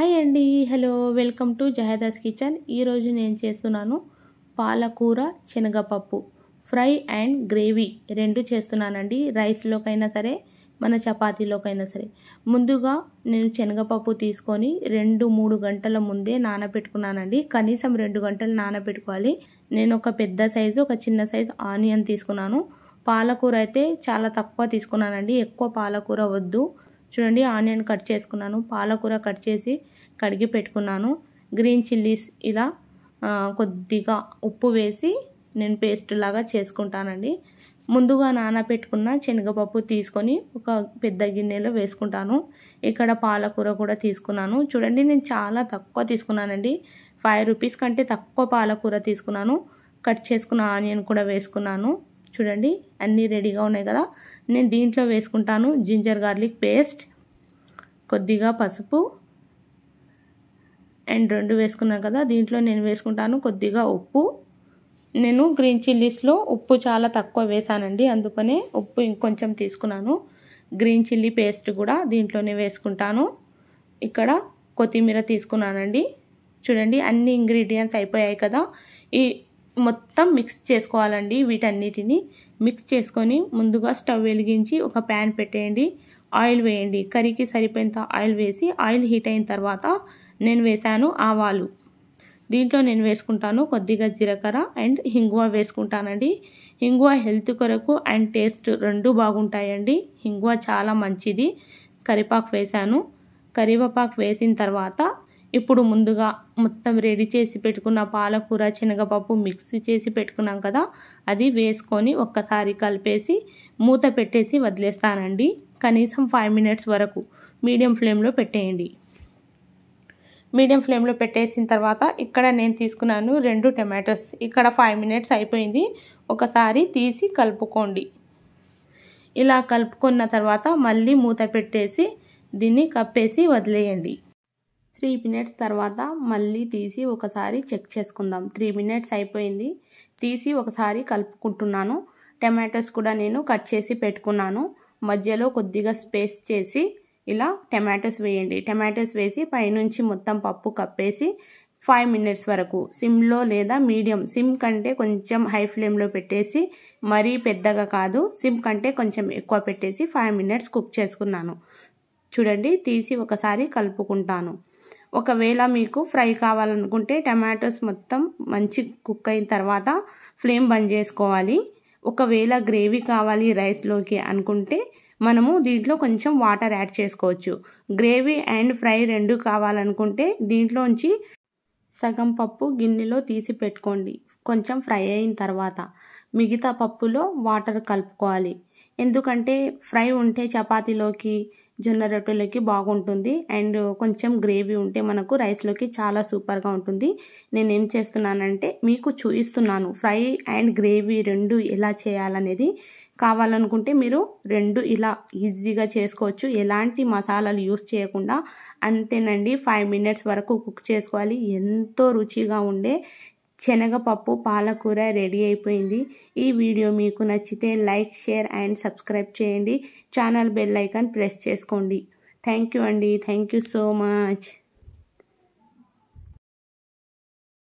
hi అండి hello welcome to Jahada's kitchen ఈరోజు నేను చేస్తున్నాను పాలకూర శనగపప్పు ఫ్రై అండ్ గ్రేవీ రెండు చేస్తున్నానండి రైస్లోకైనా సరే మన చపాతీలోకైనా సరే ముందుగా నేను శనగపప్పు తీసుకొని రెండు మూడు గంటల ముందే నానబెట్టుకున్నానండి కనీసం రెండు గంటలు నానబెట్టుకోవాలి నేను ఒక పెద్ద సైజు ఒక చిన్న సైజు ఆనియన్ తీసుకున్నాను పాలకూర అయితే చాలా తక్కువ తీసుకున్నానండి ఎక్కువ పాలకూర వద్దు చూడండి ఆనియన్ కట్ చేసుకున్నాను పాలకూర కట్ చేసి కడిగి పెట్టుకున్నాను గ్రీన్ చిల్లీస్ ఇలా కొద్దిగా ఉప్పు వేసి నేను పేస్ట్ లాగా చేసుకుంటానండి ముందుగా నానబెట్టుకున్న శనగపప్పు తీసుకొని ఒక పెద్ద గిన్నెలో వేసుకుంటాను ఇక్కడ పాలకూర కూడా తీసుకున్నాను చూడండి నేను చాలా తక్కువ తీసుకున్నానండి ఫైవ్ రూపీస్ కంటే తక్కువ పాలకూర తీసుకున్నాను కట్ చేసుకున్న ఆనియన్ కూడా వేసుకున్నాను చూడండి అన్నీ రెడీగా ఉన్నాయి కదా నేను దీంట్లో వేసుకుంటాను జింజర్ గార్లిక్ పేస్ట్ కొద్దిగా పసుపు అండ్ రెండు వేసుకున్నాను కదా దీంట్లో నేను వేసుకుంటాను కొద్దిగా ఉప్పు నేను గ్రీన్ చిల్లీస్లో ఉప్పు చాలా తక్కువ వేసానండి అందుకనే ఉప్పు ఇంకొంచెం తీసుకున్నాను గ్రీన్ చిల్లీ పేస్ట్ కూడా దీంట్లోనే వేసుకుంటాను ఇక్కడ కొత్తిమీర తీసుకున్నానండి చూడండి అన్ని ఇంగ్రీడియంట్స్ అయిపోయాయి కదా ఈ మొత్తం మిక్స్ చేసుకోవాలండి వీటన్నిటిని మిక్స్ చేసుకొని ముందుగా స్టవ్ వెలిగించి ఒక ప్యాన్ పెట్టేయండి ఆయిల్ వేయండి కర్రీకి సరిపోయేంత ఆయిల్ వేసి ఆయిల్ హీట్ అయిన తర్వాత నేను వేశాను ఆవాలు దీంట్లో నేను వేసుకుంటాను కొద్దిగా జీలకర్ర అండ్ హింగువా వేసుకుంటానండి హింగువా హెల్త్ కొరకు అండ్ టేస్ట్ రెండు బాగుంటాయండి హింగువా చాలా మంచిది కరివేపాకు వేశాను కరివేపాకు వేసిన తర్వాత ఇప్పుడు ముందుగా మొత్తం రెడీ చేసి పెట్టుకున్న పాలకూర శనగపప్పు మిక్స్ చేసి పెట్టుకున్నాం కదా అది వేసుకొని ఒక్కసారి కలిపేసి మూత పెట్టేసి వదిలేస్తానండి కనీసం ఫైవ్ మినిట్స్ వరకు మీడియం ఫ్లేమ్లో పెట్టేయండి మీడియం ఫ్లేమ్లో పెట్టేసిన తర్వాత ఇక్కడ నేను తీసుకున్నాను రెండు టమాటోస్ ఇక్కడ ఫైవ్ మినిట్స్ అయిపోయింది ఒకసారి తీసి కలుపుకోండి ఇలా కలుపుకున్న తర్వాత మళ్ళీ మూత పెట్టేసి దీన్ని కప్పేసి వదిలేయండి త్రీ మినిట్స్ తర్వాత మళ్ళీ తీసి ఒకసారి చెక్ చేసుకుందాం త్రీ మినిట్స్ అయిపోయింది తీసి ఒకసారి కలుపుకుంటున్నాను టమాటోస్ కూడా నేను కట్ చేసి పెట్టుకున్నాను మధ్యలో కొద్దిగా స్పేస్ చేసి ఇలా టమాటోస్ వేయండి టమాటోస్ వేసి పైనుంచి మొత్తం పప్పు కప్పేసి ఫైవ్ మినిట్స్ వరకు సిమ్లో లేదా మీడియం సిమ్ కంటే కొంచెం హై ఫ్లేమ్లో పెట్టేసి మరీ పెద్దగా కాదు సిమ్ కంటే కొంచెం ఎక్కువ పెట్టేసి ఫైవ్ మినిట్స్ కుక్ చేసుకున్నాను చూడండి తీసి ఒకసారి కలుపుకుంటాను ఒకవేళ మీకు ఫ్రై కావాలనుకుంటే టమాటోస్ మొత్తం మంచి కుక్ అయిన తర్వాత ఫ్లేమ్ బంద్ చేసుకోవాలి ఒకవేళ గ్రేవీ కావాలి రైస్లోకి అనుకుంటే మనము దీంట్లో కొంచెం వాటర్ యాడ్ చేసుకోవచ్చు గ్రేవీ అండ్ ఫ్రై రెండు కావాలనుకుంటే దీంట్లోంచి సగం పప్పు గిన్నెలో తీసి పెట్టుకోండి కొంచెం ఫ్రై అయిన తర్వాత మిగతా పప్పులో వాటర్ కలుపుకోవాలి ఎందుకంటే ఫ్రై ఉంటే చపాతీలోకి జొన్న రొట్టెలకి బాగుంటుంది అండ్ కొంచెం గ్రేవీ ఉంటే మనకు రైస్లోకి చాలా సూపర్గా ఉంటుంది నేను ఏం చేస్తున్నానంటే మీకు చూపిస్తున్నాను ఫ్రై అండ్ గ్రేవీ రెండు ఎలా చేయాలనేది కావాలనుకుంటే మీరు రెండు ఇలా ఈజీగా చేసుకోవచ్చు ఎలాంటి మసాలాలు యూస్ చేయకుండా అంతేనండి ఫైవ్ మినిట్స్ వరకు కుక్ చేసుకోవాలి ఎంతో రుచిగా ఉండే శనగపప్పు పాలకూర రెడీ అయిపోయింది ఈ వీడియో మీకు నచ్చితే లైక్ షేర్ అండ్ సబ్స్క్రైబ్ చేయండి ఛానల్ బెల్ ఐకాన్ ప్రెస్ చేసుకోండి థ్యాంక్ యూ అండి థ్యాంక్ యూ సో మచ్